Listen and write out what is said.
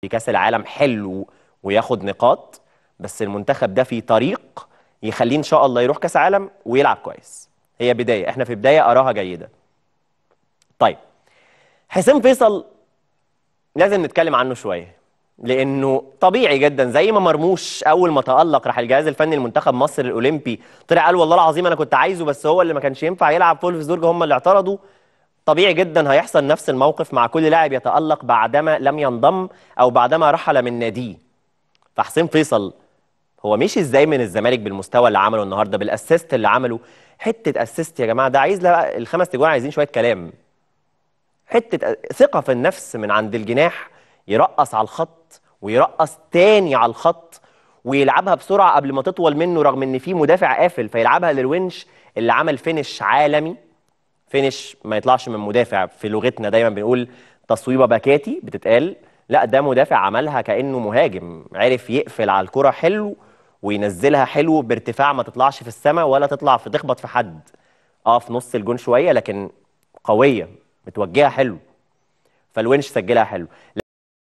في كاس العالم حلو وياخد نقاط بس المنتخب ده في طريق يخليه ان شاء الله يروح كاس عالم ويلعب كويس هي بدايه احنا في بدايه اراها جيده طيب حسين فيصل لازم نتكلم عنه شويه لانه طبيعي جدا زي ما مرموش اول ما تالق راح الجهاز الفني لمنتخب مصر الاولمبي طلع قال والله العظيم انا كنت عايزه بس هو اللي ما كانش ينفع يلعب في فولفسبورج هم اللي اعترضوا طبيعي جدا هيحصل نفس الموقف مع كل لاعب يتألق بعدما لم ينضم أو بعدما رحل من ناديه فحسين فيصل هو مشي ازاي من الزمالك بالمستوى اللي عمله النهارده بالاسيست اللي عمله حته اسيست يا جماعه ده عايز لها الخمس تجوان عايزين شويه كلام حته ثقه في النفس من عند الجناح يرقص على الخط ويرقص تاني على الخط ويلعبها بسرعه قبل ما تطول منه رغم ان في مدافع قافل فيلعبها للونش اللي عمل فينش عالمي فينش ما يطلعش من مدافع في لغتنا دايما بنقول تصويبه باكاتي بتتقال لا ده مدافع عملها كانه مهاجم عرف يقفل على الكره حلو وينزلها حلو بارتفاع ما تطلعش في السماء ولا تطلع في تخبط في حد اه في نص الجون شويه لكن قويه متوجهه حلو فالونش سجلها حلو